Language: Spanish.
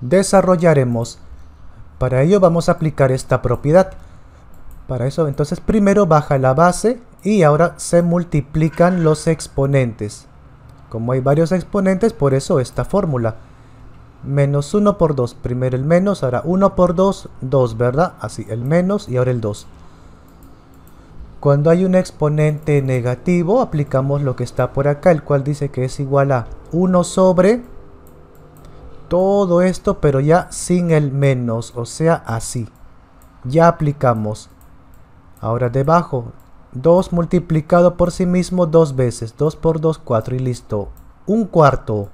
desarrollaremos. Para ello vamos a aplicar esta propiedad. Para eso entonces primero baja la base y ahora se multiplican los exponentes. Como hay varios exponentes, por eso esta fórmula. Menos 1 por 2. Primero el menos, ahora 1 por 2, 2, ¿verdad? Así, el menos y ahora el 2. Cuando hay un exponente negativo, aplicamos lo que está por acá, el cual dice que es igual a 1 sobre todo esto, pero ya sin el menos, o sea, así. Ya aplicamos. Ahora debajo, 2 multiplicado por sí mismo dos veces, 2 por 2, 4 y listo. Un cuarto.